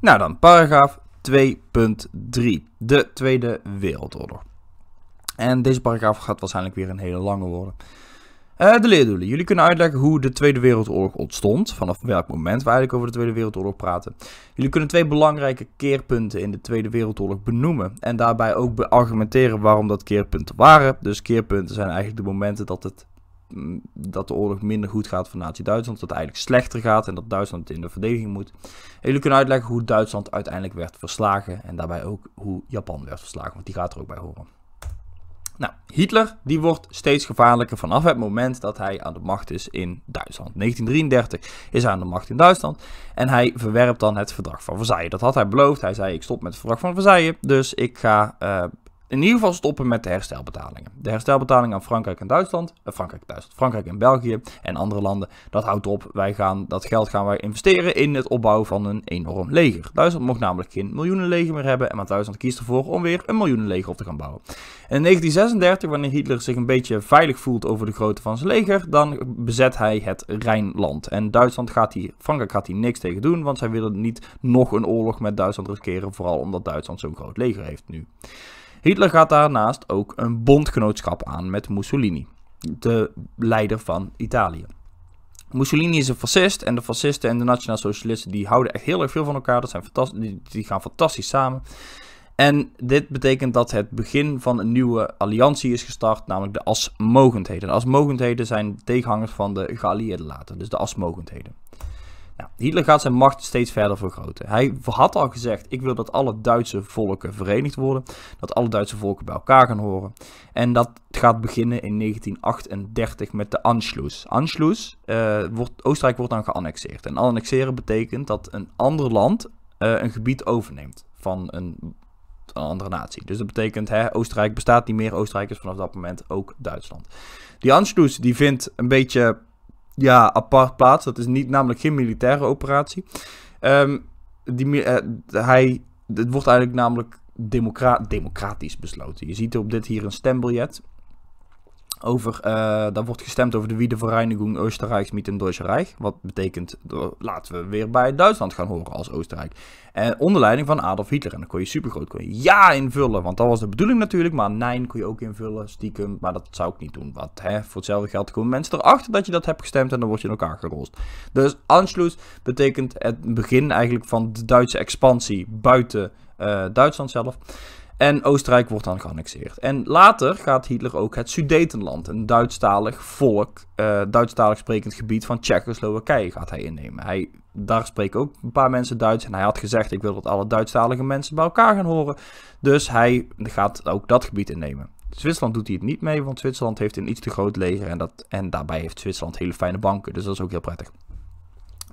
Nou dan, paragraaf 2.3, de Tweede Wereldoorlog. En deze paragraaf gaat waarschijnlijk weer een hele lange worden. Eh, de leerdoelen. Jullie kunnen uitleggen hoe de Tweede Wereldoorlog ontstond, vanaf welk moment we eigenlijk over de Tweede Wereldoorlog praten. Jullie kunnen twee belangrijke keerpunten in de Tweede Wereldoorlog benoemen en daarbij ook beargumenteren waarom dat keerpunten waren. Dus keerpunten zijn eigenlijk de momenten dat het Mm, dat de oorlog minder goed gaat voor Nazi-Duitsland. Dat het eigenlijk slechter gaat en dat Duitsland in de verdediging moet. En jullie kunnen uitleggen hoe Duitsland uiteindelijk werd verslagen. En daarbij ook hoe Japan werd verslagen, want die gaat er ook bij horen. Nou, Hitler die wordt steeds gevaarlijker vanaf het moment dat hij aan de macht is in Duitsland. 1933 is hij aan de macht in Duitsland en hij verwerpt dan het verdrag van Versailles. Dat had hij beloofd. Hij zei: Ik stop met het verdrag van Versailles, dus ik ga eh, in ieder geval stoppen met de herstelbetalingen. De herstelbetaling aan Frankrijk en Duitsland, eh, Frankrijk, Duitsland, Frankrijk en België en andere landen, dat houdt op. Wij gaan, dat geld gaan wij investeren in het opbouwen van een enorm leger. Duitsland mocht namelijk geen miljoenenleger meer hebben, en maar Duitsland kiest ervoor om weer een miljoenenleger op te gaan bouwen. En in 1936, wanneer Hitler zich een beetje veilig voelt over de grootte van zijn leger, dan bezet hij het Rijnland. En Duitsland gaat hier, Frankrijk gaat hier niks tegen doen, want zij willen niet nog een oorlog met Duitsland riskeren, vooral omdat Duitsland zo'n groot leger heeft nu. Hitler gaat daarnaast ook een bondgenootschap aan met Mussolini, de leider van Italië. Mussolini is een fascist en de fascisten en de nationalsocialisten die houden echt heel erg veel van elkaar. Dat zijn die, die gaan fantastisch samen. En dit betekent dat het begin van een nieuwe alliantie is gestart, namelijk de asmogendheden. De asmogendheden zijn tegenhangers van de geallieerden later, dus de asmogendheden. Nou, Hitler gaat zijn macht steeds verder vergroten. Hij had al gezegd: ik wil dat alle Duitse volken verenigd worden, dat alle Duitse volken bij elkaar gaan horen. En dat gaat beginnen in 1938 met de Anschluss. Anschluss eh, wordt, Oostenrijk wordt dan geannexeerd. En annexeren betekent dat een ander land eh, een gebied overneemt van een, andere natie. Dus dat betekent, hè, Oostenrijk bestaat niet meer. Oostenrijk is vanaf dat moment ook Duitsland. Die Anschluss die vindt een beetje ja, apart plaats. Dat is niet, namelijk geen militaire operatie. Ehm, die, eh, hij, het wordt eigenlijk namelijk democratisch besloten. Je ziet op dit hier een stembiljet. Over, eh, daar wordt gestemd over de Wiedervereinigung Oostenrijks met in Duitse Reich. Wat betekent, eh, laten we weer bij Duitsland gaan horen als Oostenrijk. En onder leiding van Adolf Hitler. En dan kon je supergroot kon je ja invullen. Want dat was de bedoeling natuurlijk. Maar nein kon je ook invullen, stiekem. Maar dat zou ik niet doen. Want hè, voor hetzelfde geld komen mensen erachter dat je dat hebt gestemd. En dan word je in elkaar gerold. Dus Anschluss betekent het begin eigenlijk van de Duitse expansie buiten eh, Duitsland zelf. En Oostenrijk wordt dan geannexeerd. En later gaat Hitler ook het Sudetenland, een Duitsstalig volk, uh, Duitsstalig sprekend gebied van Tsjechoslowakije, gaat hij innemen. Hij, daar spreken ook een paar mensen Duits. En hij had gezegd: Ik wil dat alle Duitsstalige mensen bij elkaar gaan horen. Dus hij gaat ook dat gebied innemen. Zwitserland doet hij het niet mee, want Zwitserland heeft een iets te groot leger. En, dat, en daarbij heeft Zwitserland hele fijne banken. Dus dat is ook heel prettig.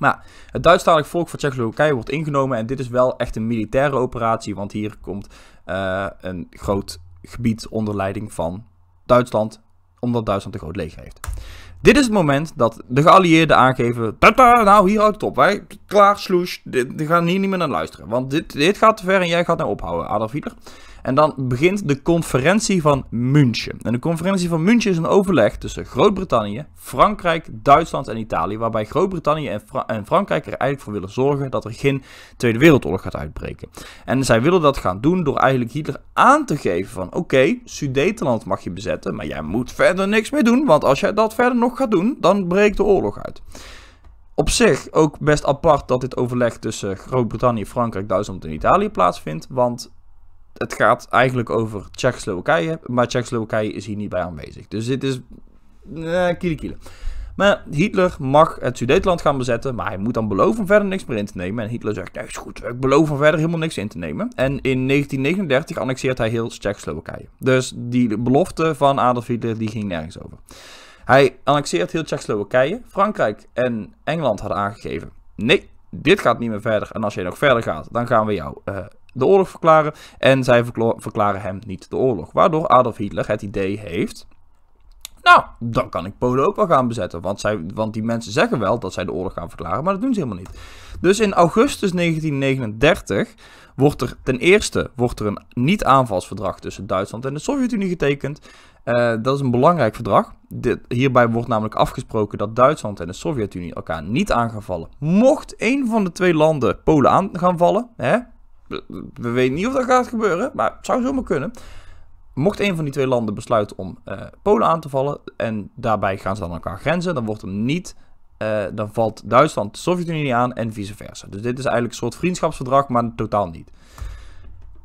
Maar nou, het Duitsstalig volk van Tsjechoslowakije wordt ingenomen. En dit is wel echt een militaire operatie. Want hier komt eh, een groot gebied onder leiding van Duitsland. Omdat Duitsland een groot leger heeft. Dit is het moment dat de geallieerden aangeven... Tata, nou, hier houdt het op. Wij, klaar, sloes. We gaan hier niet meer naar luisteren. Want dit, dit gaat te ver en jij gaat naar ophouden, Adolf Hitler. En dan begint de conferentie van München. En de conferentie van München is een overleg tussen Groot-Brittannië, Frankrijk, Duitsland en Italië. Waarbij Groot-Brittannië en, Frankrijk er eigenlijk voor willen zorgen dat er geen Tweede Wereldoorlog gaat uitbreken. En zij willen dat gaan doen door eigenlijk Hitler aan te geven van oké, Sudetenland mag je bezetten. Maar jij moet verder niks meer doen. Want als jij dat verder nog gaat doen, dan breekt de oorlog uit op zich ook best apart dat dit overleg tussen Groot-Brittannië, Frankrijk, Duitsland en Italië plaatsvindt. Want het gaat eigenlijk over Tsjechoslowakije, maar Tsjechoslowakije is hier niet bij aanwezig. Dus dit is eh, kiele Maar Hitler mag het Sudetenland gaan bezetten, maar hij moet dan beloven om verder niks meer in te nemen. En Hitler zegt, nee is goed, ik beloof om verder helemaal niks in te nemen. En in 1939 annexeert hij heel Tsjechoslowakije. Dus die belofte van Adolf Hitler, die ging nergens over. Hij annexeert heel Tsjechoslowakije. Frankrijk en Engeland hadden aangegeven, nee, dit gaat niet meer verder. En als jij nog verder gaat, dan gaan we jou eh, de oorlog verklaren en zij verklaren hem niet de oorlog. Waardoor Adolf Hitler het idee heeft nou, dan kan ik Polen ook wel gaan bezetten. Want, zij, want die mensen zeggen wel dat zij de oorlog gaan verklaren, maar dat doen ze helemaal niet. Dus in augustus 1939 wordt er ten eerste wordt er een niet-aanvalsverdrag tussen Duitsland en de Sovjet-Unie getekend. Eh, dat is een belangrijk verdrag. hierbij wordt namelijk afgesproken dat Duitsland en de Sovjet-Unie elkaar niet aan gaan vallen. Mocht een van de twee landen Polen aan gaan vallen, hè, we weten niet of dat gaat gebeuren, maar het zou zomaar kunnen. Mocht een van die twee landen besluiten om eh, Polen aan te vallen en daarbij gaan ze dan elkaar grenzen, dan wordt er niet, eh, dan valt Duitsland de Sovjet-Unie aan en vice versa. Dus dit is eigenlijk een soort vriendschapsverdrag, maar totaal niet.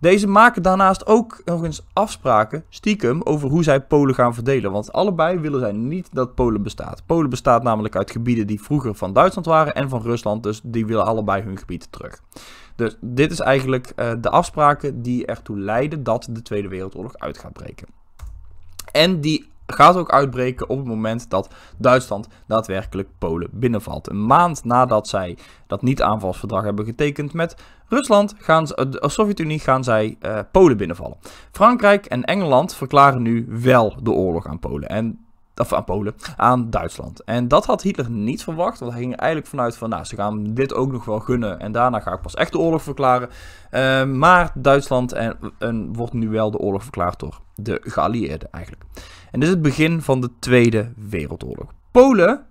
Deze maken daarnaast ook nog eens afspraken, stiekem, over hoe zij Polen gaan verdelen. Want allebei willen zij niet dat Polen bestaat. Polen bestaat namelijk uit gebieden die vroeger van Duitsland waren en van Rusland. Dus die willen allebei hun gebied terug. Dus dit is eigenlijk eh, de afspraken die ertoe leiden dat de Tweede Wereldoorlog uit gaat breken. En die gaat ook uitbreken op het moment dat Duitsland daadwerkelijk Polen binnenvalt. Een maand nadat zij dat niet-aanvalsverdrag hebben getekend met Rusland, gaan ze, eh, de Sovjet-Unie, gaan zij eh, Polen binnenvallen. Frankrijk en Engeland verklaren nu wel de oorlog aan Polen. En of aan Polen, aan Duitsland. En dat had Hitler niet verwacht, want hij ging eigenlijk vanuit van, nou, ze gaan dit ook nog wel gunnen en daarna ga ik pas echt de oorlog verklaren. Ehm, maar Duitsland en, en, wordt nu wel de oorlog verklaard door de geallieerden eigenlijk. En dit is het begin van de Tweede Wereldoorlog. Polen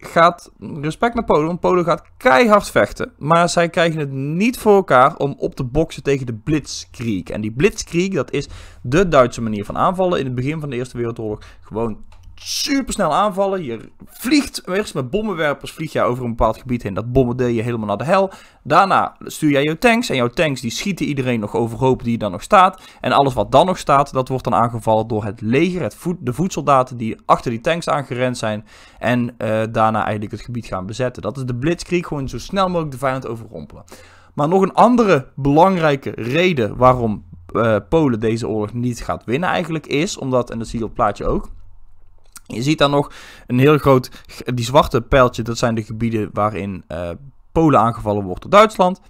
gaat, respect naar Polen, want Polen gaat keihard vechten. Maar zij krijgen het niet voor elkaar om op te boksen tegen de Blitzkrieg. En die Blitzkrieg, dat is de Duitse manier van aanvallen in het begin van de Eerste Wereldoorlog. Gewoon supersnel aanvallen. Je vliegt, eerst met bommenwerpers vlieg jij over een bepaald gebied heen. Dat bombardeer je helemaal naar de hel. Daarna stuur jij jouw tanks. En jouw tanks die schieten iedereen nog overhoop die dan nog staat. En alles wat dan nog staat, dat wordt dan aangevallen door het leger. Het voet, de voedsoldaten die achter die tanks aangerend zijn. En eh, daarna eigenlijk het gebied gaan bezetten. Dat is de blitzkrieg. Gewoon zo snel mogelijk de vijand overrompelen. Maar nog een andere belangrijke reden waarom eh, Polen deze oorlog niet gaat winnen eigenlijk is, omdat, en dat zie je op het plaatje ook, je ziet daar nog een heel groot, die zwarte pijltje, dat zijn de gebieden waarin eh, Polen aangevallen wordt door Duitsland.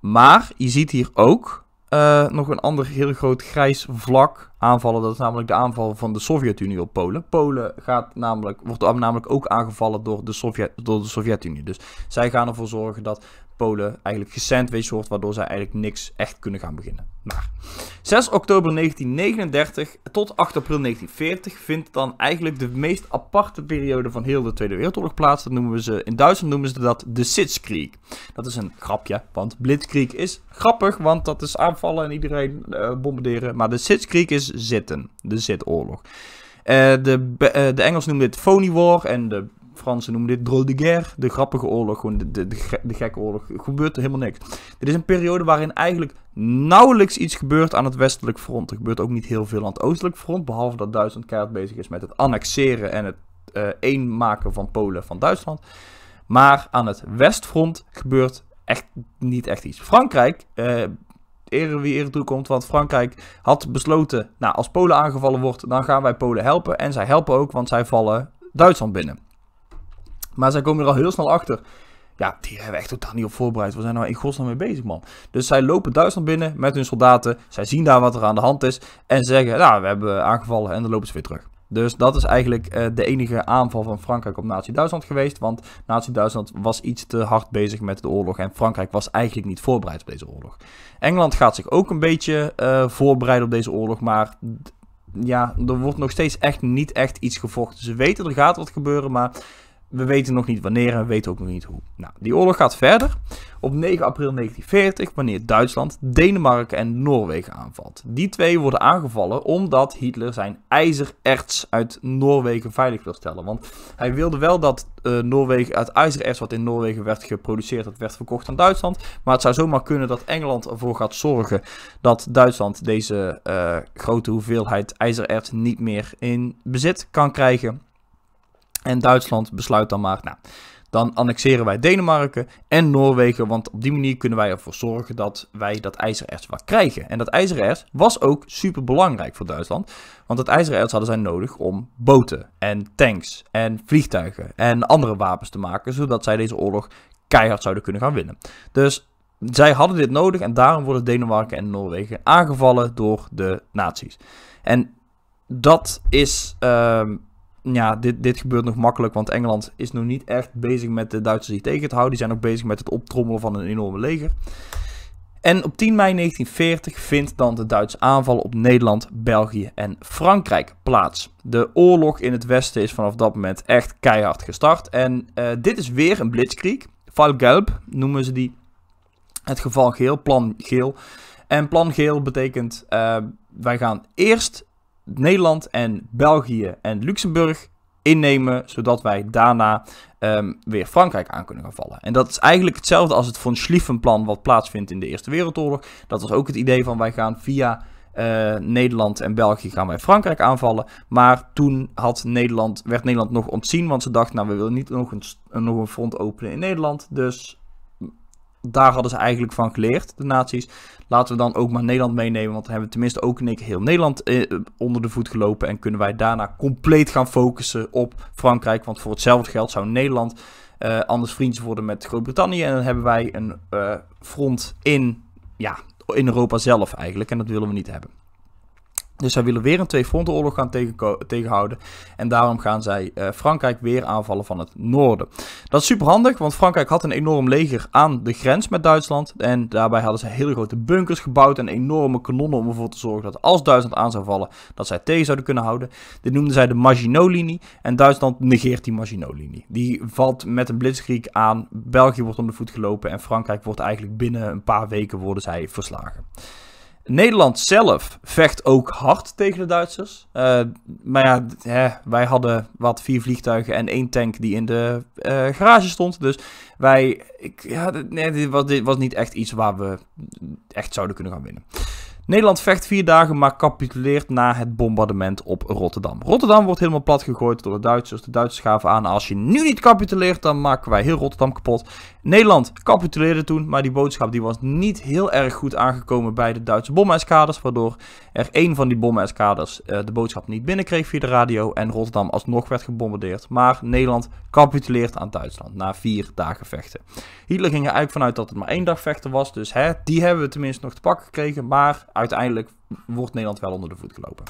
Maar je ziet hier ook eh, nog een ander heel groot grijs vlak aanvallen. Dat is namelijk de aanval van de Sovjet-Unie op Polen. Polen gaat namelijk, wordt namelijk ook aangevallen door de, Sovjet, door de Sovjet-Unie. Dus zij gaan ervoor zorgen dat Polen eigenlijk gesandwiched wordt, waardoor zij eigenlijk niks echt kunnen gaan beginnen. Maar 6 oktober 1939 tot 8 april 1940 vindt dan eigenlijk de meest aparte periode van heel de Tweede Wereldoorlog plaats. Dat noemen we ze, in Duitsland noemen ze dat de Sitzkrieg. Dat is een grapje, want Blitzkrieg is grappig, want dat is aanvallen en iedereen eh, bombarderen. Maar de Sitzkrieg is zitten, de zitoorlog. Uh, de, eh, de Engels noemen dit phony war en de Fransen noemen dit drôle de guerre, de grappige oorlog, gewoon de, de, de, gekke oorlog. Er gebeurt er helemaal niks. Dit is een periode waarin eigenlijk nauwelijks iets gebeurt aan het westelijk front. Er gebeurt ook niet heel veel aan het oostelijk front, behalve dat Duitsland keihard bezig is met het annexeren en het eh, eenmaken van Polen van Duitsland. Maar aan het westfront gebeurt echt niet echt iets. Frankrijk, uh, eerder wie eerder toekomt, want Frankrijk had besloten, nou als Polen aangevallen wordt, dan gaan wij Polen helpen. En zij helpen ook, want zij vallen Duitsland binnen. Maar zij komen er al heel snel achter. Ja, die hebben we echt totaal niet op voorbereid. We zijn nou in godsnaam mee bezig, man. Dus zij lopen Duitsland binnen met hun soldaten. Zij zien daar wat er aan de hand is. En zeggen, nou, we hebben aangevallen. En dan lopen ze weer terug. Dus dat is eigenlijk eh, de enige aanval van Frankrijk op Nazi-Duitsland geweest. Want Nazi-Duitsland was iets te hard bezig met de oorlog. En Frankrijk was eigenlijk niet voorbereid op deze oorlog. Engeland gaat zich ook een beetje eh, voorbereiden op deze oorlog. Maar ja, er wordt nog steeds echt niet echt iets gevochten. Ze weten er gaat wat gebeuren. Maar we weten nog niet wanneer en we weten ook nog niet hoe. Nou, die oorlog gaat verder op 9 april 1940, wanneer Duitsland Denemarken en Noorwegen aanvalt. Die twee worden aangevallen omdat Hitler zijn ijzererts uit Noorwegen veilig wil stellen. Want hij wilde wel dat eh, Noorwegen, het ijzererts wat in Noorwegen werd geproduceerd, dat werd verkocht aan Duitsland. Maar het zou zomaar kunnen dat Engeland ervoor gaat zorgen dat Duitsland deze eh, grote hoeveelheid ijzererts niet meer in bezit kan krijgen. En Duitsland besluit dan maar, nou, dan annexeren wij Denemarken en Noorwegen. Want op die manier kunnen wij ervoor zorgen dat wij dat ijzererts wat krijgen. En dat ijzererts was ook super belangrijk voor Duitsland. Want dat ijzererts hadden zij nodig om boten en tanks en vliegtuigen en andere wapens te maken. Zodat zij deze oorlog keihard zouden kunnen gaan winnen. Dus zij hadden dit nodig en daarom worden Denemarken en Noorwegen aangevallen door de nazi's. En dat is ehm, ja, dit, dit gebeurt nog makkelijk, want Engeland is nog niet echt bezig met de Duitsers zich tegen te houden. Die zijn ook bezig met het optrommelen van een enorme leger. En op 10 mei 1940 vindt dan de Duitse aanval op Nederland, België en Frankrijk plaats. De oorlog in het westen is vanaf dat moment echt keihard gestart. En eh, dit is weer een blitzkrieg. Valgelb noemen ze die. Het geval geel, plan geel. En plan geel betekent eh, wij gaan eerst Nederland en België en Luxemburg innemen, zodat wij daarna ehm, weer Frankrijk aan kunnen gaan vallen. En dat is eigenlijk hetzelfde als het von Schlieffen-plan wat plaatsvindt in de Eerste Wereldoorlog. Dat was ook het idee van wij gaan via eh, Nederland en België gaan wij Frankrijk aanvallen. Maar toen had Nederland, werd Nederland nog ontzien, want ze dachten, nou we willen niet nog een, nog een front openen in Nederland. Dus daar hadden ze eigenlijk van geleerd, de naties. Laten we dan ook maar Nederland meenemen, want dan hebben we tenminste ook in één heel Nederland eh, onder de voet gelopen. En kunnen wij daarna compleet gaan focussen op Frankrijk. Want voor hetzelfde geld zou Nederland eh, anders vriendjes worden met Groot-Brittannië. En dan hebben wij een eh, front in, ja, in Europa zelf eigenlijk. En dat willen we niet hebben. Dus zij willen weer een tweefrontenoorlog gaan tegenhouden. En daarom gaan zij eh, Frankrijk weer aanvallen van het noorden. Dat is super handig, want Frankrijk had een enorm leger aan de grens met Duitsland. En daarbij hadden ze hele grote bunkers gebouwd en enorme kanonnen om ervoor te zorgen dat als Duitsland aan zou vallen, dat zij tegen zouden kunnen houden. Dit noemden zij de maginot En Duitsland negeert die maginot Die valt met een blitzkrieg aan. België wordt onder voet gelopen en Frankrijk wordt eigenlijk binnen een paar weken worden zij verslagen. Nederland zelf vecht ook hard tegen de Duitsers. Eh, maar ja, hè, wij hadden wat vier vliegtuigen en één tank die in de eh, garage stond. Dus wij, ik, ja, nee, dit was niet echt iets waar we echt zouden kunnen gaan winnen. Nederland vecht vier dagen, maar capituleert na het bombardement op Rotterdam. Rotterdam wordt helemaal plat gegooid door de Duitsers. De Duitsers gaven aan, als je nu niet capituleert, dan maken wij heel Rotterdam kapot. Nederland capituleerde toen, maar die boodschap die was niet heel erg goed aangekomen bij de Duitse bommeneskaders, Waardoor er één van die bommeneskaders uh, eh, de boodschap niet binnenkreeg via de radio. En Rotterdam alsnog werd gebombardeerd. Maar Nederland capituleert aan Duitsland na vier dagen vechten. Hitler ging er eigenlijk vanuit dat het maar één dag vechten was. Dus hè, die hebben we tenminste nog te pakken gekregen. Maar uiteindelijk wordt Nederland wel onder de voet gelopen.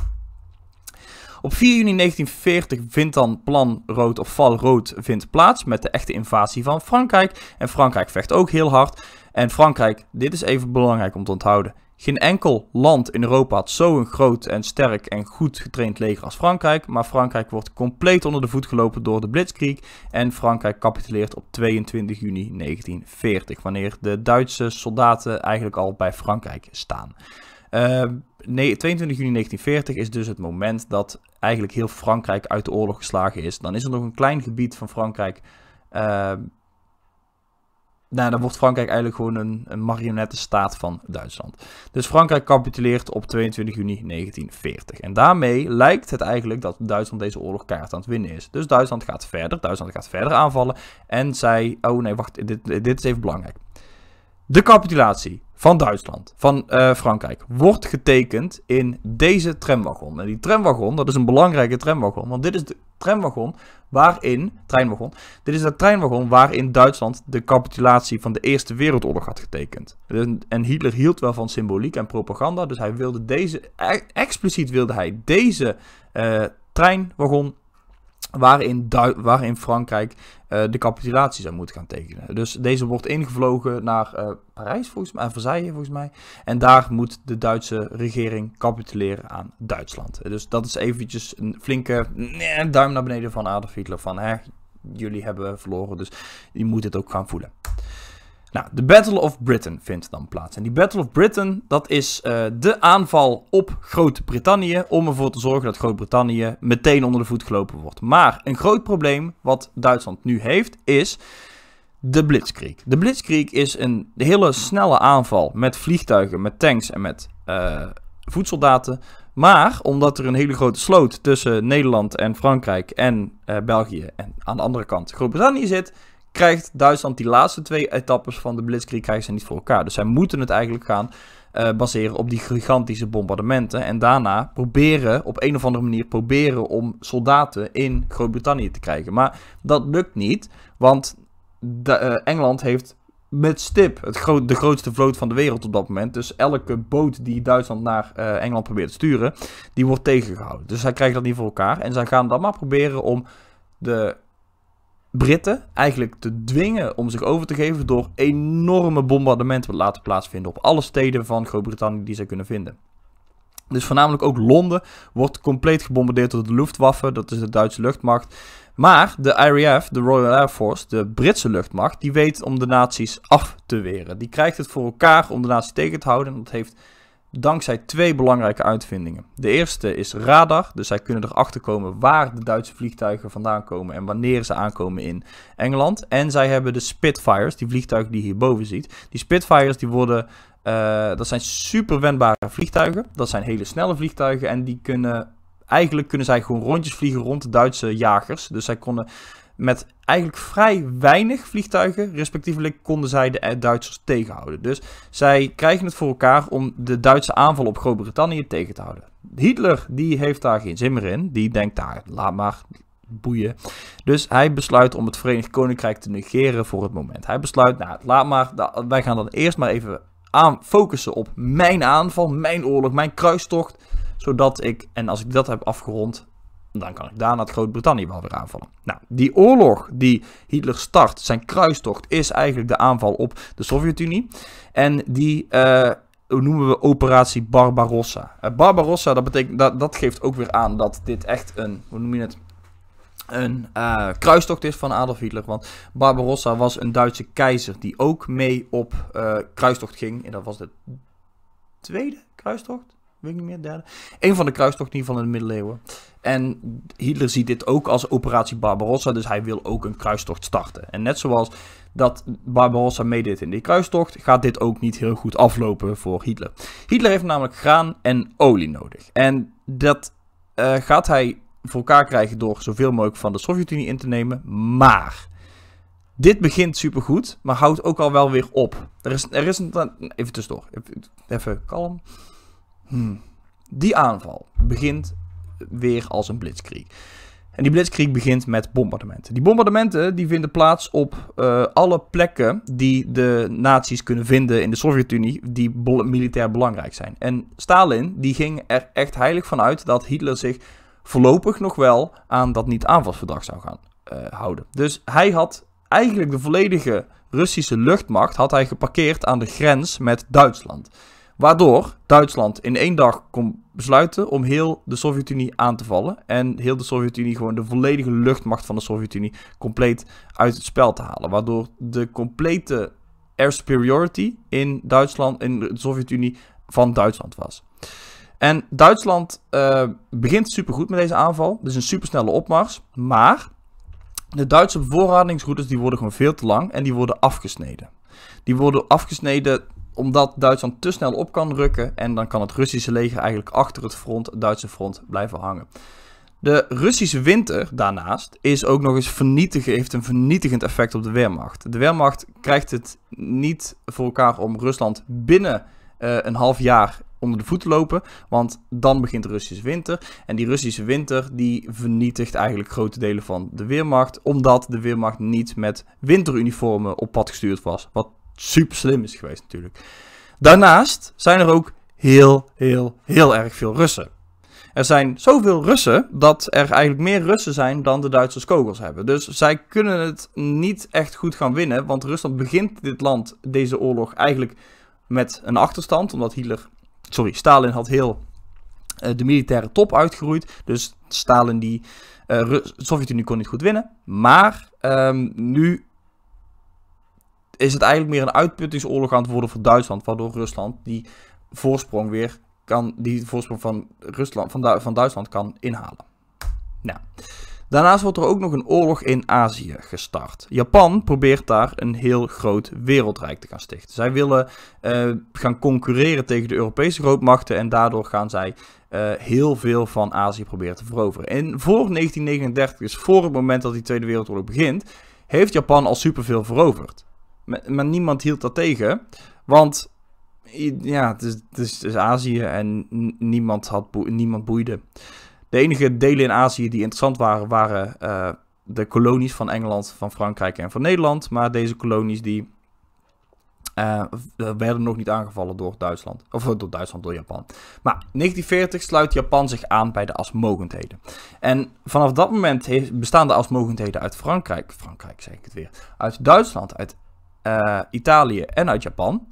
Op 4 juni 1940 vindt dan plan rood of val rood vindt plaats met de echte invasie van Frankrijk. En Frankrijk vecht ook heel hard. En Frankrijk, dit is even belangrijk om te onthouden. Geen enkel land in Europa had zo'n groot en sterk en goed getraind leger als Frankrijk. Maar Frankrijk wordt compleet onder de voet gelopen door de Blitzkrieg. En Frankrijk capituleert op 22 juni 1940, wanneer de Duitse soldaten eigenlijk al bij Frankrijk staan. 22 ehm, juni 1940 is dus het moment dat eigenlijk heel Frankrijk uit de oorlog geslagen is. Dan is er nog een klein gebied van Frankrijk. Ehm, nou, dan wordt Frankrijk eigenlijk gewoon een, een marionettenstaat van Duitsland. Dus Frankrijk capituleert op 22 juni 1940. En daarmee lijkt het eigenlijk dat Duitsland deze oorlog kaart aan het winnen is. Dus Duitsland gaat verder, Duitsland gaat verder aanvallen. En zij, oh nee, wacht, dit, dit is even belangrijk. De capitulatie van Duitsland, van eh, Frankrijk, wordt getekend in deze tramwagon. En die tramwagon, dat is een belangrijke tramwagon, want dit is de tramwagon waarin, treinwagon, dit is de treinwagon waarin Duitsland de capitulatie van de Eerste Wereldoorlog had getekend. En Hitler hield wel van symboliek en propaganda, dus hij wilde deze, e-, expliciet wilde hij deze eh, treinwagon waarin, Frankrijk eh, de capitulatie zou moeten gaan tekenen. Dus deze wordt ingevlogen naar eh, Parijs volgens mij, en eh, Versailles volgens mij. En daar moet de Duitse regering capituleren aan Duitsland. Dus dat is eventjes een flinke nee, duim naar beneden van Adolf Hitler. Van hè, jullie hebben verloren, dus je moet het ook gaan voelen. Nou, de Battle of Britain vindt dan plaats. En die Battle of Britain, dat is eh, de aanval op Groot-Brittannië om ervoor te zorgen dat Groot-Brittannië meteen onder de voet gelopen wordt. Maar een groot probleem wat Duitsland nu heeft, is de Blitzkrieg. De Blitzkrieg is een hele snelle aanval met vliegtuigen, met tanks en met uh, eh, voedsoldaten. Maar omdat er een hele grote sloot tussen Nederland en Frankrijk en eh, België en aan de andere kant Groot-Brittannië zit, krijgt Duitsland die laatste twee etappes van de Blitzkrieg krijgen ze niet voor elkaar. Dus zij moeten het eigenlijk gaan eh, baseren op die gigantische bombardementen. En daarna proberen, op een of andere manier, proberen om soldaten in Groot-Brittannië te krijgen. Maar dat lukt niet, want eh, Engeland heeft met stip het groot, de grootste vloot van de wereld op dat moment. Dus elke boot die Duitsland naar eh, Engeland probeert te sturen, die wordt tegengehouden. Dus zij krijgen dat niet voor elkaar. En zij gaan dan maar proberen om de Britten eigenlijk te dwingen om zich over te geven door enorme bombardementen te laten plaatsvinden op alle steden van Groot-Brittannië die zij kunnen vinden. Dus voornamelijk ook Londen wordt compleet gebombardeerd door de Luftwaffe, dat is de Duitse luchtmacht. Maar de IRF, de Royal Air Force, de Britse luchtmacht, die weet om de nazi's af te weren. Die krijgt het voor elkaar om de nazi's tegen te houden en dat heeft dankzij twee belangrijke uitvindingen. De eerste is radar, dus zij kunnen erachter komen waar de Duitse vliegtuigen vandaan komen en wanneer ze aankomen in Engeland. En zij hebben de Spitfires, die vliegtuigen die je hierboven ziet. Die Spitfires die worden, eh, dat zijn super wendbare vliegtuigen, dat zijn hele snelle vliegtuigen en die kunnen, eigenlijk kunnen zij gewoon rondjes vliegen rond de Duitse jagers. Dus zij konden met eigenlijk vrij weinig vliegtuigen, respectievelijk, konden zij de Duitsers tegenhouden. Dus zij krijgen het voor elkaar om de Duitse aanval op Groot-Brittannië tegen te houden. Hitler, die heeft daar geen zin meer in. Die denkt, daar, nou, laat maar, boeien. Dus hij besluit om het Verenigd Koninkrijk te negeren voor het moment. Hij besluit, nou, laat maar, wij gaan dan eerst maar even aan focussen op mijn aanval, mijn oorlog, mijn kruistocht. Zodat ik, en als ik dat heb afgerond, dan kan ik daarna het Groot-Brittannië wel weer aanvallen. Nou, die oorlog die Hitler start, zijn kruistocht, is eigenlijk de aanval op de Sovjet-Unie. En die eh, noemen we operatie Barbarossa. Eh, Barbarossa, dat, betekent, dat, dat geeft ook weer aan dat dit echt een, hoe noem je het, een eh, kruistocht is van Adolf Hitler. Want Barbarossa was een Duitse keizer die ook mee op kruistocht ging. En dat was de tweede kruistocht weet ik niet meer, derde. Een van de kruistochten van de middeleeuwen. En Hitler ziet dit ook als operatie Barbarossa, dus hij wil ook een kruistocht starten. En net zoals dat Barbarossa meedeed in die kruistocht, gaat dit ook niet heel goed aflopen voor Hitler. Hitler heeft namelijk graan en olie nodig. En dat eh, gaat hij voor elkaar krijgen door zoveel mogelijk van de Sovjet-Unie in te nemen. Maar dit begint supergoed, maar houdt ook al wel weer op. Er is, er is een. Even tussendoor. Even kalm. Hmm. Die aanval begint weer als een blitzkrieg. En die blitzkrieg begint met bombardementen. Die bombardementen die vinden plaats op eh, alle plekken die de nazi's kunnen vinden in de Sovjet-Unie die militair belangrijk zijn. En Stalin die ging er echt heilig van uit dat Hitler zich voorlopig nog wel aan dat niet-aanvalsverdrag zou gaan eh, houden. Dus hij had eigenlijk de volledige Russische luchtmacht had hij geparkeerd aan de grens met Duitsland. Waardoor Duitsland in één dag kon besluiten om heel de Sovjet-Unie aan te vallen. En heel de Sovjet-Unie gewoon de volledige luchtmacht van de Sovjet-Unie compleet uit het spel te halen. Waardoor de complete air superiority in Duitsland, in de Sovjet-Unie, van Duitsland was. En Duitsland uh, begint supergoed met deze aanval. Dus een supersnelle opmars. Maar de Duitse bevoorradingsroutes die worden gewoon veel te lang en die worden afgesneden. Die worden afgesneden omdat Duitsland te snel op kan rukken en dan kan het Russische leger eigenlijk achter het front, het Duitse front, blijven hangen. De Russische winter daarnaast is ook nog eens vernietigend, heeft een vernietigend effect op de Wehrmacht. De Wehrmacht krijgt het niet voor elkaar om Rusland binnen eh, een half jaar onder de voet te lopen, want dan begint de Russische winter. En die Russische winter die vernietigt eigenlijk grote delen van de Weermacht, omdat de Weermacht niet met winteruniformen op pad gestuurd was, wat super slim is geweest natuurlijk. Daarnaast zijn er ook heel, heel, heel erg veel Russen. Er zijn zoveel Russen dat er eigenlijk meer Russen zijn dan de Duitsers kogels hebben. Dus zij kunnen het niet echt goed gaan winnen, want Rusland begint dit land, deze oorlog, eigenlijk met een achterstand. Omdat Hitler, sorry, Stalin had heel eh, de militaire top uitgeroeid. Dus Stalin die, uh, Sovjet-Unie kon niet goed winnen. Maar ehm, nu is het eigenlijk meer een uitputtingsoorlog aan het worden voor Duitsland, waardoor Rusland die voorsprong weer kan, die voorsprong van, Rusland, van, van Duitsland kan inhalen. Nou. Daarnaast wordt er ook nog een oorlog in Azië gestart. Japan probeert daar een heel groot wereldrijk te gaan stichten. Zij willen eh, gaan concurreren tegen de Europese grootmachten en daardoor gaan zij eh, heel veel van Azië proberen te veroveren. En voor 1939, dus voor het moment dat die Tweede Wereldoorlog begint, heeft Japan al superveel veroverd. Maar niemand hield dat tegen. Want ja, het is, het is Azië en niemand, had niemand boeide. De enige delen in Azië die interessant waren, waren eh, de kolonies van Engeland, van Frankrijk en van Nederland. Maar deze kolonies die eh, werden nog niet aangevallen door Duitsland. Of door Duitsland, door Japan. Maar 1940 sluit Japan zich aan bij de asmogendheden. En vanaf dat moment bestaan de asmogendheden uit Frankrijk. Frankrijk zeg ik het weer. Uit Duitsland, uit eh, Italië en uit Japan.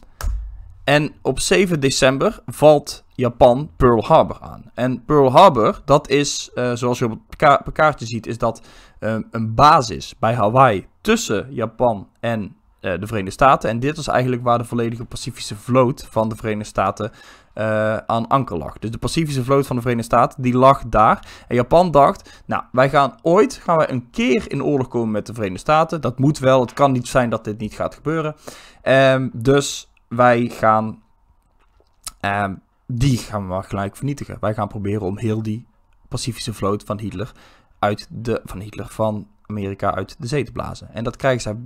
En op 7 december valt Japan Pearl Harbor aan. En Pearl Harbor, dat is, eh, zoals je op het kaartje ziet, is dat ehm, een basis bij Hawaii tussen Japan en eh, de Verenigde Staten. En dit is eigenlijk waar de volledige Pacifische vloot van de Verenigde Staten eh, aan anker lag. Dus de Pacifische vloot van de Verenigde Staten, die lag daar. En Japan dacht, nou, wij gaan ooit, gaan wij een keer in oorlog komen met de Verenigde Staten. Dat moet wel, het kan niet zijn dat dit niet gaat gebeuren. Ehm, dus wij gaan, ehm, die gaan we gelijk vernietigen. Wij gaan proberen om heel die Pacifische vloot van Hitler uit de, van Hitler, van Amerika uit de zee te blazen. En dat krijgen zij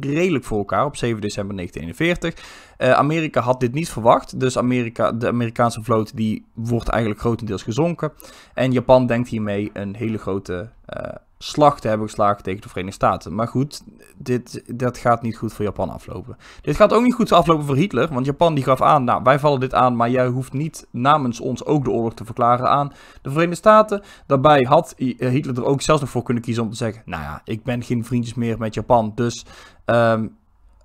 redelijk voor elkaar op 7 december 1941. Eh, Amerika had dit niet verwacht, dus Amerika, de Amerikaanse vloot die wordt eigenlijk grotendeels gezonken. En Japan denkt hiermee een hele grote eh, slag hebben geslagen tegen de Verenigde Staten. Maar goed, dit, dat gaat niet goed voor Japan aflopen. Dit gaat ook niet goed aflopen voor Hitler, want Japan die gaf aan, nou wij vallen dit aan, maar jij hoeft niet namens ons ook de oorlog te verklaren aan de Verenigde Staten. Daarbij had eh, Hitler er ook zelfs nog voor kunnen kiezen om te zeggen, nou ja, ik ben geen vriendjes meer met Japan, dus ehm,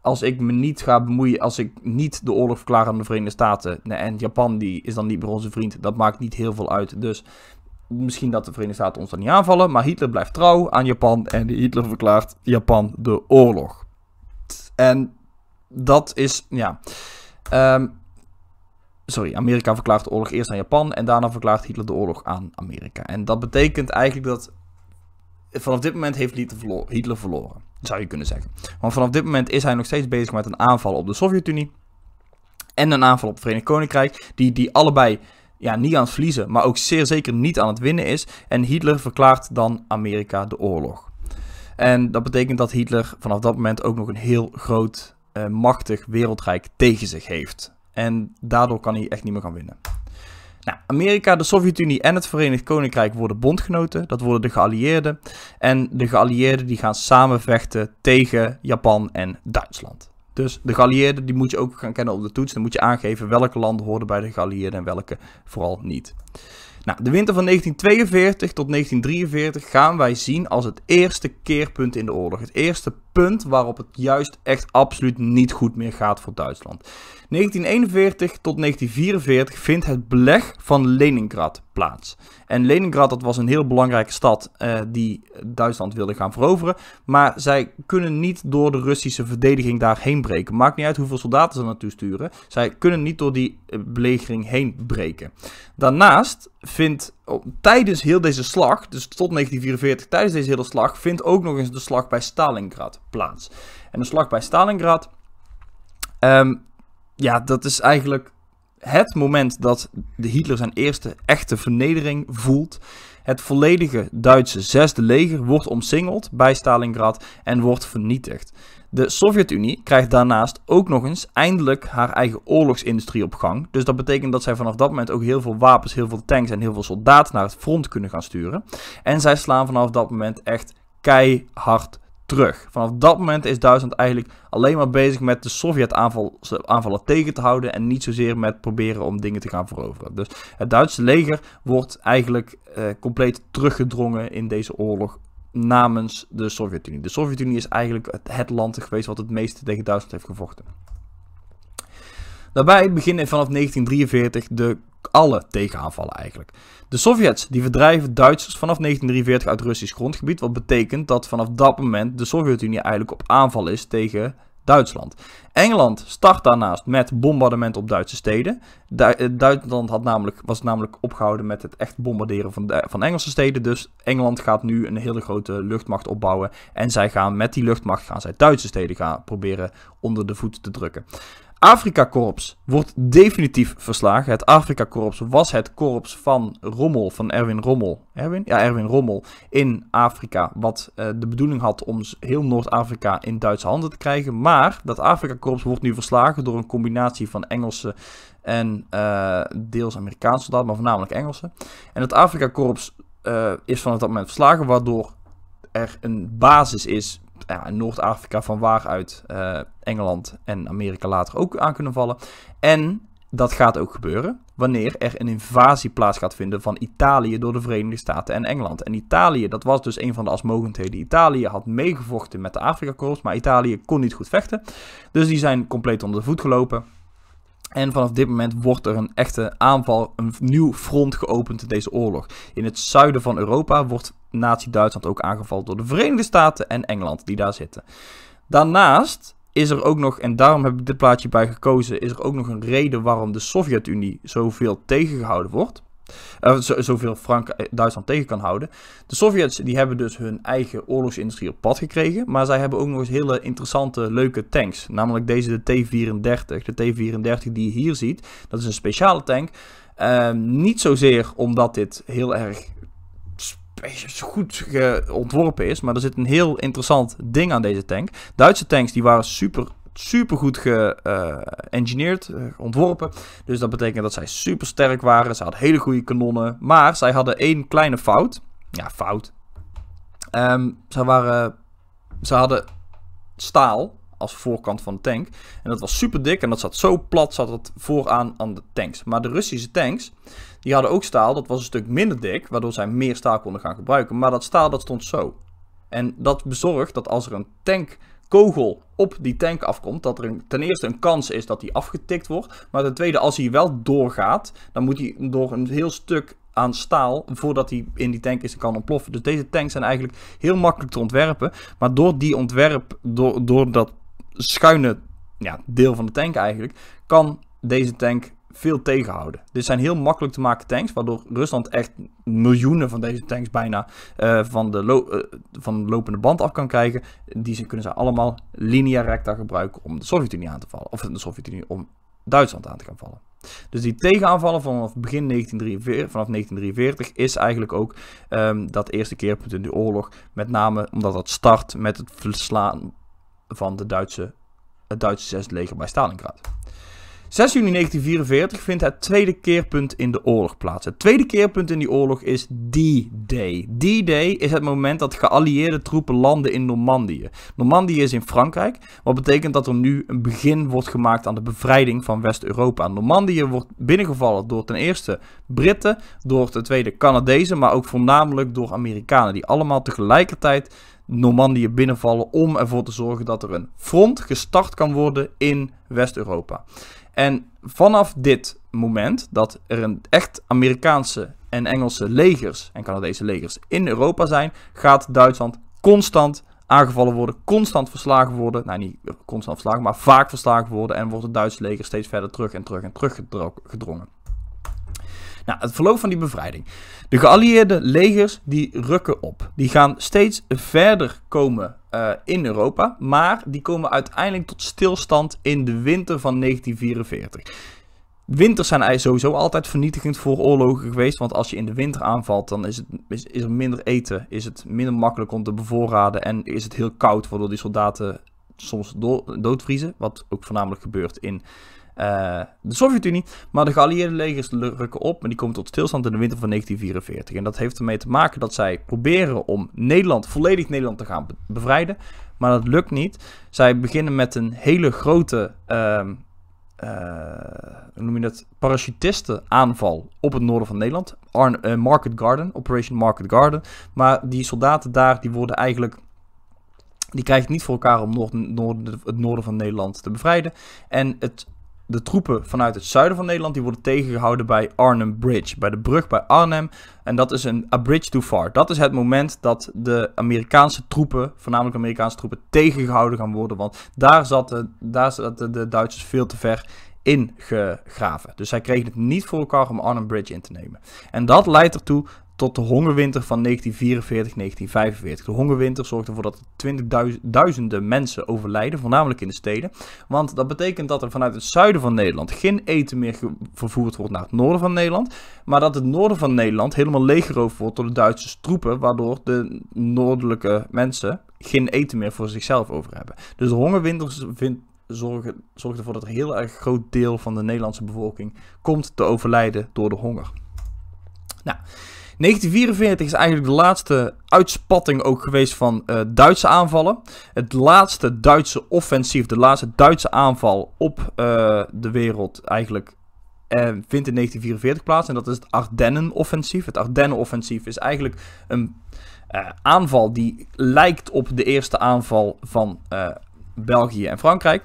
als ik me niet ga bemoeien, als ik niet de oorlog verklaar aan de Verenigde Staten. en Japan die is dan niet meer onze vriend, dat maakt niet heel veel uit. Dus misschien dat de Verenigde Staten ons dan niet aanvallen, maar Hitler blijft trouw aan Japan en Hitler verklaart Japan de oorlog. En dat is, ja. Ehm, sorry, Amerika verklaart de oorlog eerst aan Japan en daarna verklaart Hitler de oorlog aan Amerika. En dat betekent eigenlijk dat vanaf dit moment heeft Hitler, Hitler verloren, zou je kunnen zeggen. Want vanaf dit moment is hij nog steeds bezig met een aanval op de Sovjet-Unie en een aanval op het Verenigd Koninkrijk, die, die allebei ja, niet aan het verliezen, maar ook zeer zeker niet aan het winnen is. En Hitler verklaart dan Amerika de oorlog. En dat betekent dat Hitler vanaf dat moment ook nog een heel groot, eh, machtig wereldrijk tegen zich heeft. En daardoor kan hij echt niet meer gaan winnen. Nou, Amerika, de Sovjet-Unie en het Verenigd Koninkrijk worden bondgenoten. Dat worden de geallieerden. En de geallieerden die gaan samen vechten tegen Japan en Duitsland. Dus de geallieerden die moet je ook gaan kennen op de toets. Dan moet je aangeven welke landen hoorden bij de geallieerden en welke vooral niet. Nou, de winter van 1942 tot 1943 gaan wij zien als het eerste keerpunt in de oorlog. Het eerste punt waarop het juist echt absoluut niet goed meer gaat voor Duitsland. 1941 tot 1944 vindt het beleg van Leningrad plaats. En Leningrad dat was een heel belangrijke stad eh, die Duitsland wilde gaan veroveren. Maar zij kunnen niet door de Russische verdediging daarheen breken. Maakt niet uit hoeveel soldaten ze naartoe sturen. Zij kunnen niet door die eh, belegering heen breken. Daarnaast vindt oh, tijdens heel deze slag, dus tot 1944, tijdens deze hele slag, vindt ook nog eens de slag bij Stalingrad plaats. En de slag bij Stalingrad. Ehm, ja, dat is eigenlijk het moment dat de Hitler zijn eerste echte vernedering voelt. Het volledige Duitse zesde leger wordt omsingeld bij Stalingrad en wordt vernietigd. De Sovjet-Unie krijgt daarnaast ook nog eens eindelijk haar eigen oorlogsindustrie op gang. Dus dat betekent dat zij vanaf dat moment ook heel veel wapens, heel veel tanks en heel veel soldaten naar het front kunnen gaan sturen. En zij slaan vanaf dat moment echt keihard terug. Vanaf dat moment is Duitsland eigenlijk alleen maar bezig met de Sovjet-aanvallen tegen te houden en niet zozeer met proberen om dingen te gaan veroveren. Dus het Duitse leger wordt eigenlijk eh, compleet teruggedrongen in deze oorlog namens de Sovjet-Unie. De Sovjet-Unie is eigenlijk het, het land geweest wat het meeste tegen Duitsland heeft gevochten. Daarbij beginnen vanaf 1943 de alle tegenaanvallen eigenlijk. De Sovjets die verdrijven Duitsers vanaf 1943 uit Russisch grondgebied, wat betekent dat vanaf dat moment de Sovjet-Unie eigenlijk op aanval is tegen Duitsland. Engeland start daarnaast met bombardement op Duitse steden. Eh, Duitsland had namelijk, was namelijk opgehouden met het echt bombarderen van, van Engelse steden. Dus Engeland gaat nu een hele grote luchtmacht opbouwen. En zij gaan met die luchtmacht gaan zij Duitse steden gaan proberen onder de voet te drukken. Afrika-korps wordt definitief verslagen. Het Afrika-korps was het korps van Rommel, van Erwin Rommel. Erwin? Ja, Erwin Rommel in Afrika. Wat eh, de bedoeling had om heel Noord-Afrika in Duitse handen te krijgen. Maar dat Afrika-korps wordt nu verslagen door een combinatie van Engelse en eh, deels Amerikaanse soldaten, maar voornamelijk Engelse. En het Afrika-korps eh, is vanaf dat moment verslagen, waardoor er een basis is Noord-Afrika van waaruit eh, Engeland en Amerika later ook aan kunnen vallen. En dat gaat ook gebeuren wanneer er een invasie plaats gaat vinden van Italië door de Verenigde Staten en Engeland. En Italië, dat was dus een van de alsmogendheden. Italië had meegevochten met de Afrika-korps, maar Italië kon niet goed vechten. Dus die zijn compleet onder de voet gelopen. En vanaf dit moment wordt er een echte aanval, een nieuw front geopend in deze oorlog. In het zuiden van Europa wordt Nazi-Duitsland ook aangevallen door de Verenigde Staten en Engeland, die daar zitten. Daarnaast is er ook nog, en daarom heb ik dit plaatje bij gekozen, is er ook nog een reden waarom de Sovjet-Unie zoveel tegengehouden wordt. Eh, zoveel Frank eh, Duitsland tegen kan houden. De Sovjets die hebben dus hun eigen oorlogsindustrie op pad gekregen. Maar zij hebben ook nog eens hele interessante, leuke tanks. Namelijk deze, de T-34. De T-34 die je hier ziet, dat is een speciale tank. Ehm, niet zozeer omdat dit heel erg goed ontworpen is. Maar er zit een heel interessant ding aan deze tank. Duitse tanks die waren super super goed geëngineerd, eh, eh, ontworpen. Dus dat betekent dat zij super sterk waren. Ze hadden hele goede kanonnen. Maar zij hadden één kleine fout. Ja, fout. Um, waren, ze hadden staal als voorkant van de tank. En dat was super dik en dat zat zo plat, zat het vooraan aan de tanks. Maar de Russische tanks, die hadden ook staal, dat was een stuk minder dik, waardoor zij meer staal konden gaan gebruiken. Maar dat staal, dat stond zo. En dat bezorgt dat als er een tankkogel op die tank afkomt, dat er een, ten eerste een kans is dat die afgetikt wordt. Maar ten tweede, als hij wel doorgaat, dan moet hij door een heel stuk aan staal voordat hij in die tank is en kan ontploffen. Dus deze tanks zijn eigenlijk heel makkelijk te ontwerpen. Maar door die ontwerp, door, door dat schuine ja, deel van de tank eigenlijk, kan deze tank veel tegenhouden. Dit zijn heel makkelijk te maken tanks, waardoor Rusland echt miljoenen van deze tanks bijna eh, van, de eh, van de lopende band af kan krijgen. Die ze, kunnen ze allemaal linea recta gebruiken om de Sovjet-Unie aan te vallen. Of de Sovjet-Unie om Duitsland aan te gaan vallen. Dus die tegenaanvallen vanaf begin 1943, vanaf 1943 is eigenlijk ook ehm, dat eerste keerpunt in de oorlog. Met name omdat dat start met het verslaan van de Duitse, het Duitse 6e leger bij Stalingrad. 6 juni 1944 vindt het tweede keerpunt in de oorlog plaats. Het tweede keerpunt in die oorlog is D-Day. D-Day is het moment dat geallieerde troepen landen in Normandië. Normandië is in Frankrijk, wat betekent dat er nu een begin wordt gemaakt aan de bevrijding van West-Europa. Normandië wordt binnengevallen door ten eerste Britten, door ten tweede Canadezen, maar ook voornamelijk door Amerikanen, die allemaal tegelijkertijd Normandië binnenvallen om ervoor te zorgen dat er een front gestart kan worden in West-Europa. En vanaf dit moment dat er een echt Amerikaanse en Engelse legers en Canadese legers in Europa zijn, gaat Duitsland constant aangevallen worden, constant verslagen worden. Nou, niet constant verslagen, maar vaak verslagen worden. En wordt het Duitse leger steeds verder terug en terug en terug gedrongen. Nou, het verloop van die bevrijding. De geallieerde legers die rukken op. Die gaan steeds verder komen eh, in Europa, maar die komen uiteindelijk tot stilstand in de winter van 1944. Winters zijn sowieso altijd vernietigend voor oorlogen geweest. Want als je in de winter aanvalt, dan is, het, is, er minder eten. Is het minder makkelijk om te bevoorraden. En is het heel koud, waardoor die soldaten soms doodvriezen. Wat ook voornamelijk gebeurt in eh, de Sovjet-Unie. Maar de geallieerde legers rukken op en die komen tot stilstand in de winter van 1944. En dat heeft ermee te maken dat zij proberen om Nederland, volledig Nederland te gaan bevrijden. Maar dat lukt niet. Zij beginnen met een hele grote, ehm, eh, hoe noem je dat, parachutistenaanval op het noorden van Nederland. Eh, Market Garden, Operation Market Garden. Maar die soldaten daar, die worden eigenlijk... Die krijgen niet voor elkaar om het noorden van Nederland te bevrijden. En het de troepen vanuit het zuiden van Nederland, die worden tegengehouden bij Arnhem Bridge, bij de brug bij Arnhem. En dat is een a bridge too far. Dat is het moment dat de Amerikaanse troepen, voornamelijk Amerikaanse troepen, tegengehouden gaan worden. Want daar zaten, daar zaten de Duitsers veel te ver ingegraven. Dus zij kregen het niet voor elkaar om Arnhem Bridge in te nemen. En dat leidt ertoe tot de hongerwinter van 1944-1945. De hongerwinter zorgde ervoor dat duizenden mensen overlijden, voornamelijk in de steden. Want dat betekent dat er vanuit het zuiden van Nederland geen eten meer vervoerd wordt naar het noorden van Nederland. Maar dat het noorden van Nederland helemaal leeggeroofd wordt door de Duitse troepen, waardoor de noordelijke mensen geen eten meer voor zichzelf over hebben. Dus de hongerwinter zorgt ervoor dat een heel erg groot deel van de Nederlandse bevolking komt te overlijden door de honger. Nou, 1944 is eigenlijk de laatste uitspatting ook geweest van eh, Duitse aanvallen. Het laatste Duitse offensief, de laatste Duitse aanval op eh, de wereld eigenlijk eh, vindt in 1944 plaats. En dat is het Ardennen-offensief. Het Ardennen-offensief is eigenlijk een aanval die lijkt op de eerste aanval van België en Frankrijk.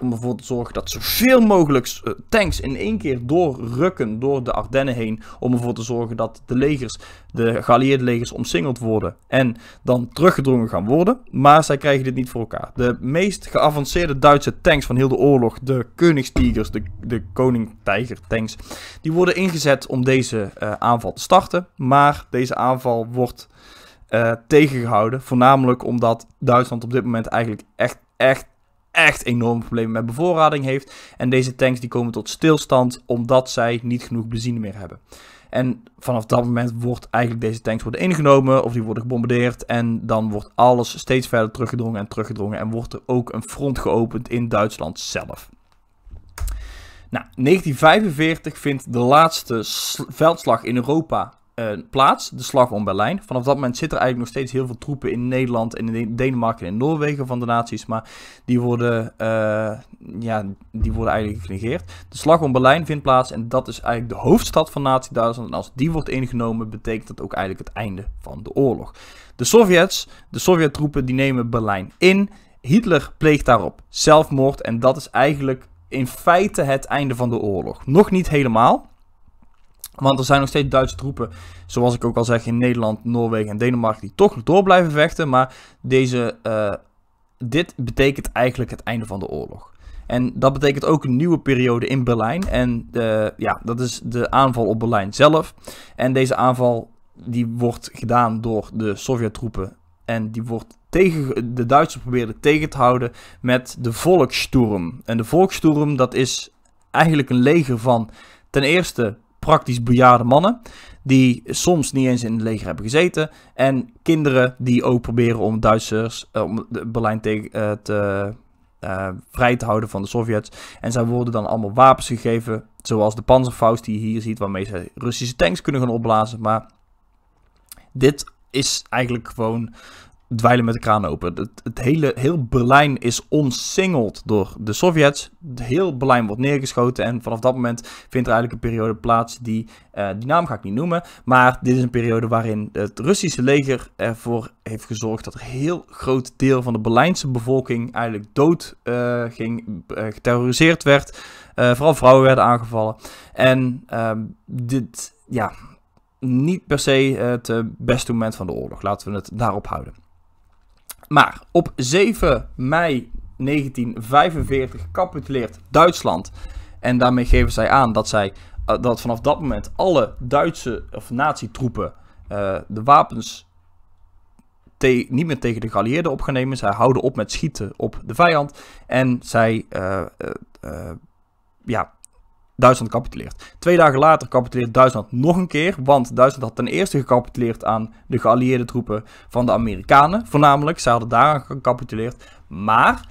Om ervoor te zorgen dat zoveel mogelijk eh, tanks in één keer doorrukken door de Ardennen heen. Om ervoor te zorgen dat de legers, de geallieerde legers, omsingeld worden. En dan teruggedrongen gaan worden. Maar zij krijgen dit niet voor elkaar. De meest geavanceerde Duitse tanks van heel de oorlog, de Koningstigers, de, de Koningtijger tanks. Die worden ingezet om deze eh, aanval te starten. Maar deze aanval wordt... Eh, tegengehouden. Voornamelijk omdat Duitsland op dit moment eigenlijk echt, echt echt enorme problemen met bevoorrading heeft. En deze tanks die komen tot stilstand omdat zij niet genoeg benzine meer hebben. En vanaf dat moment wordt eigenlijk deze tanks worden ingenomen of die worden gebombardeerd. En dan wordt alles steeds verder teruggedrongen en teruggedrongen. En wordt er ook een front geopend in Duitsland zelf. Nou, 1945 vindt de laatste veldslag in Europa eh, plaats, de slag om Berlijn. Vanaf dat moment zitten er eigenlijk nog steeds heel veel troepen in Nederland en in Denemarken en Noorwegen van de naties, maar die worden, eh, ja, die worden eigenlijk genegeerd. De slag om Berlijn vindt plaats en dat is eigenlijk de hoofdstad van Nazi-Duitsland. En als die wordt ingenomen, betekent dat ook eigenlijk het einde van de oorlog. De Sovjets, de Sovjet-troepen, die nemen Berlijn in. Hitler pleegt daarop zelfmoord en dat is eigenlijk in feite het einde van de oorlog. Nog niet helemaal, want er zijn nog steeds Duitse troepen, zoals ik ook al zeg, in Nederland, Noorwegen en Denemarken, die toch door blijven vechten. Maar deze, eh, dit betekent eigenlijk het einde van de oorlog. En dat betekent ook een nieuwe periode in Berlijn. En eh, ja, dat is de aanval op Berlijn zelf. En deze aanval die wordt gedaan door de Sovjet-troepen. En die wordt tegen de Duitsers proberen tegen te houden met de Volkssturm. En de Volkssturm, dat is eigenlijk een leger van ten eerste praktisch bejaarde mannen. Die soms niet eens in het leger hebben gezeten. En kinderen die ook proberen om Duitsers, eh, om Berlijn tegen, eh, te, eh, vrij te houden van de Sovjets. En zij worden dan allemaal wapens gegeven. Zoals de panzerfaust die je hier ziet, waarmee ze Russische tanks kunnen gaan opblazen. Maar dit is eigenlijk gewoon dweilen met de kraan open. Het, hele, heel Berlijn is omsingeld door de Sovjets. Heel Berlijn wordt neergeschoten. En vanaf dat moment vindt er eigenlijk een periode plaats die, eh, die naam ga ik niet noemen. Maar dit is een periode waarin het Russische leger ervoor heeft gezorgd dat een heel groot deel van de Berlijnse bevolking eigenlijk dood eh, ging, eh, geterroriseerd werd. vooral vrouwen werden aangevallen. En ehm, dit, ja, niet per se het beste moment van de oorlog. Laten we het daarop houden. Maar op 7 mei 1945 capituleert Duitsland. En daarmee geven zij aan dat zij eh, dat vanaf dat moment alle Duitse of natietroepen uh, eh, de wapens niet meer tegen de geallieerden op gaan nemen. Zij houden op met schieten op de vijand. En zij eh, ja, Duitsland capituleert. Twee dagen later capituleert Duitsland nog een keer, want Duitsland had ten eerste gecapituleerd aan de geallieerde troepen van de Amerikanen, voornamelijk. ze hadden daar gecapituleerd. Maar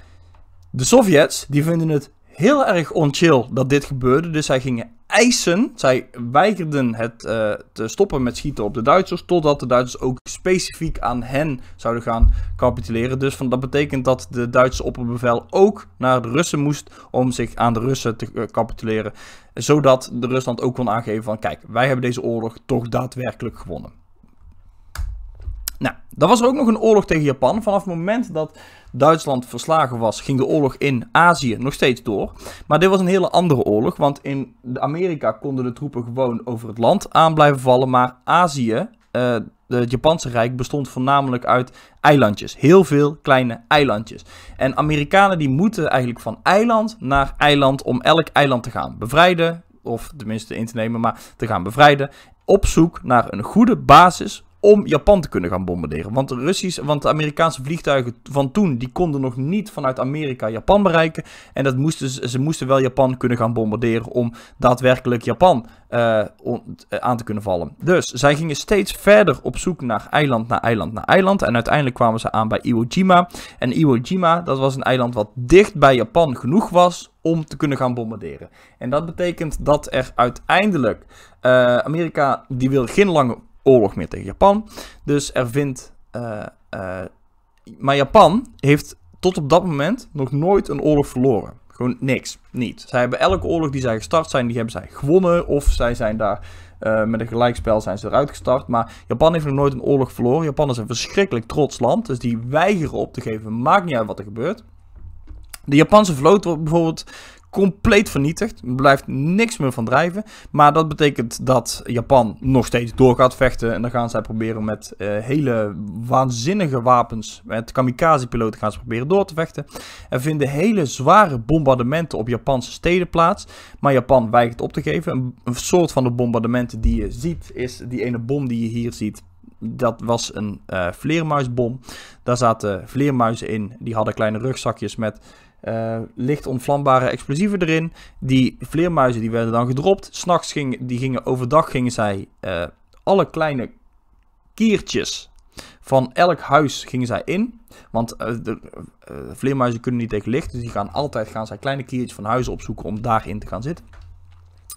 de Sovjets, die vinden het heel erg onchill dat dit gebeurde, dus zij gingen eisen. Zij weigerden het eh, te stoppen met schieten op de Duitsers. Totdat de Duitsers ook specifiek aan hen zouden gaan capituleren. Dus van, dat betekent dat de Duitse opperbevel ook naar de Russen moest. Om zich aan de Russen te eh, capituleren. Zodat de Rusland ook kon aangeven van kijk, wij hebben deze oorlog toch daadwerkelijk gewonnen. Nou, dan was er ook nog een oorlog tegen Japan. Vanaf het moment dat Duitsland verslagen was, ging de oorlog in Azië nog steeds door. Maar dit was een hele andere oorlog, want in Amerika konden de troepen gewoon over het land aan blijven vallen. Maar Azië, eh, het Japanse Rijk, bestond voornamelijk uit eilandjes. Heel veel kleine eilandjes. En Amerikanen die moeten eigenlijk van eiland naar eiland om elk eiland te gaan bevrijden. Of tenminste in te nemen, maar te gaan bevrijden op zoek naar een goede basis om Japan te kunnen gaan bombarderen. Want de, Russisch, want de Amerikaanse vliegtuigen van toen, die konden nog niet vanuit Amerika Japan bereiken. En dat moesten, ze moesten wel Japan kunnen gaan bombarderen om daadwerkelijk Japan eh, eh, aan te kunnen vallen. Dus zij gingen steeds verder op zoek naar eiland, naar eiland, naar eiland. En uiteindelijk kwamen ze aan bij Iwo Jima. En Iwo Jima, dat was een eiland wat dicht bij Japan genoeg was om te kunnen gaan bombarderen. En dat betekent dat er uiteindelijk eh, Amerika die wil geen lange oorlog meer tegen Japan. Dus er vindt. Eh, eh, maar Japan heeft tot op dat moment nog nooit een oorlog verloren. Gewoon niks. Niet. Zij hebben elke oorlog die zij gestart zijn, die hebben zij gewonnen. Of zij zijn daar eh, met een gelijkspel zijn ze eruit gestart. Maar Japan heeft nog nooit een oorlog verloren. Japan is een verschrikkelijk trots land. Dus die weigeren op te geven. Maakt niet uit wat er gebeurt. De Japanse vloot wordt bijvoorbeeld compleet vernietigd. Er blijft niks meer van drijven. Maar dat betekent dat Japan nog steeds door gaat vechten. En dan gaan zij proberen met eh, hele waanzinnige wapens, met kamikaze-piloten gaan ze proberen door te vechten. Er vinden hele zware bombardementen op Japanse steden plaats. Maar Japan weigert op te geven. Een, soort van de bombardementen die je ziet, is die ene bom die je hier ziet dat was een uh, vleermuisbom. Daar zaten vleermuizen in. Die hadden kleine rugzakjes met uh, licht ontvlambare explosieven erin. Die vleermuizen die werden dan gedropt. S'nachts gingen, die gingen, overdag gingen zij eh, alle kleine kiertjes van elk huis gingen zij in. Want eh, de, vleermuizen kunnen niet tegen licht. Dus die gaan altijd gaan zij kleine kiertjes van huizen opzoeken om daarin te gaan zitten.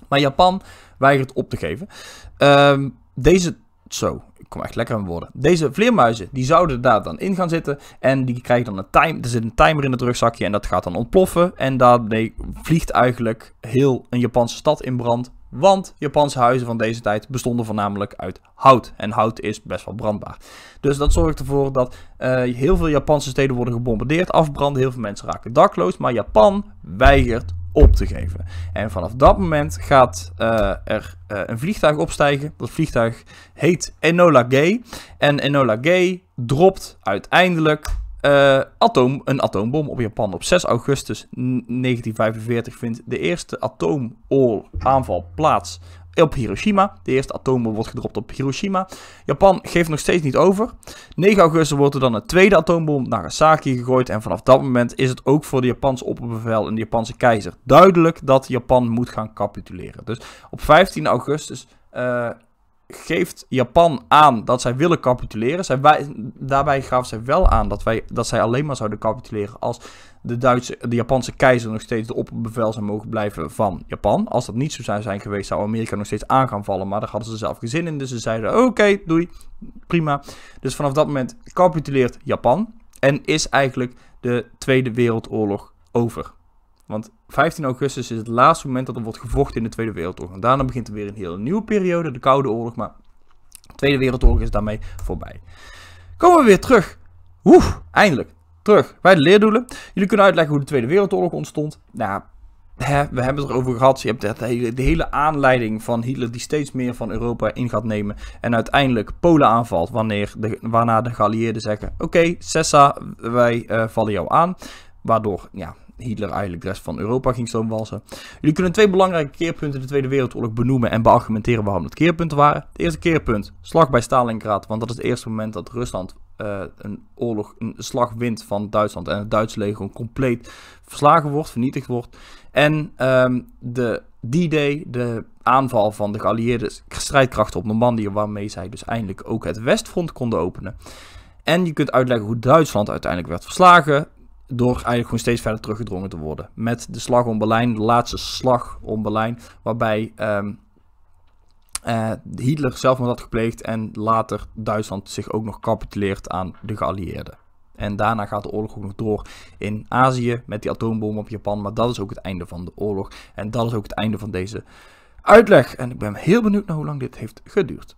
Maar Japan weigert op te geven. Ehm, deze, zo, kom echt lekker aan woorden. Deze vleermuizen, die zouden daar dan in gaan zitten. En die krijgen dan een timer. Er zit een timer in het rugzakje en dat gaat dan ontploffen. En daarmee vliegt eigenlijk heel een Japanse stad in brand. Want Japanse huizen van deze tijd bestonden voornamelijk uit hout. En hout is best wel brandbaar. Dus dat zorgt ervoor dat eh, heel veel Japanse steden worden gebombardeerd, afbranden. Heel veel mensen raken dakloos. Maar Japan weigert op te geven. En vanaf dat moment gaat eh, er eh, een vliegtuig opstijgen. Dat vliegtuig heet Enola Gay. En Enola Gay dropt uiteindelijk eh, atoom, een atoombom op Japan. Op 6 augustus 1945 vindt de eerste atoomaanval plaats op Hiroshima. De eerste atoombom wordt gedropt op Hiroshima. Japan geeft nog steeds niet over. 9 augustus wordt er dan een tweede atoombom naar Nagasaki gegooid. En vanaf dat moment is het ook voor de Japanse opperbevel en de Japanse keizer duidelijk dat Japan moet gaan capituleren. Dus op 15 augustus. Eh, geeft Japan aan dat zij willen capituleren. Zij wij, daarbij gaf zij wel aan dat, wij, dat zij alleen maar zouden capituleren als de, Duitse, de Japanse keizer nog steeds de opperbevel zou mogen blijven van Japan. Als dat niet zo zou zijn geweest, zou Amerika nog steeds aan gaan vallen. Maar daar hadden ze zelf gezin zin in. Dus ze zeiden: Oké, doei, prima. Dus vanaf dat moment capituleert Japan. En is eigenlijk de Tweede Wereldoorlog over. Want 15 augustus is het laatste moment dat er wordt gevochten in de Tweede Wereldoorlog. En daarna begint er weer een hele nieuwe periode, de Koude Oorlog. Maar de Tweede Wereldoorlog is daarmee voorbij. Komen we weer terug. Oeh, eindelijk terug bij de leerdoelen. Jullie kunnen uitleggen hoe de Tweede Wereldoorlog ontstond. Nou, hè, we hebben het erover gehad. Je hebt de hele, de hele aanleiding van Hitler die steeds meer van Europa in gaat nemen. En uiteindelijk Polen aanvalt. Wanneer de, waarna de geallieerden zeggen: Oké, Sessa, wij eh, vallen jou aan. Waardoor ja, Hitler eigenlijk de rest van Europa ging stoomwalsen. Jullie kunnen twee belangrijke keerpunten in de Tweede Wereldoorlog benoemen en beargumenteren waarom het keerpunten waren. Het eerste keerpunt, slag bij Stalingrad, want dat is het eerste moment dat Rusland eh, een oorlog, een slag wint van Duitsland. En het Duitse leger gewoon compleet verslagen wordt, vernietigd wordt. En ehm, de D-Day, de aanval van de geallieerde strijdkrachten op Normandië, waarmee zij dus eindelijk ook het Westfront konden openen. En je kunt uitleggen hoe Duitsland uiteindelijk werd verslagen. Door eigenlijk gewoon steeds verder teruggedrongen te worden. Met de slag om Berlijn, de laatste slag om Berlijn. Waarbij ehm, uh, Hitler zelf had gepleegd en later Duitsland zich ook nog capituleert aan de geallieerden. En daarna gaat de oorlog ook nog door in Azië met die atoombom op Japan. Maar dat is ook het einde van de oorlog. En dat is ook het einde van deze uitleg. En ik ben heel benieuwd naar hoe lang dit heeft geduurd.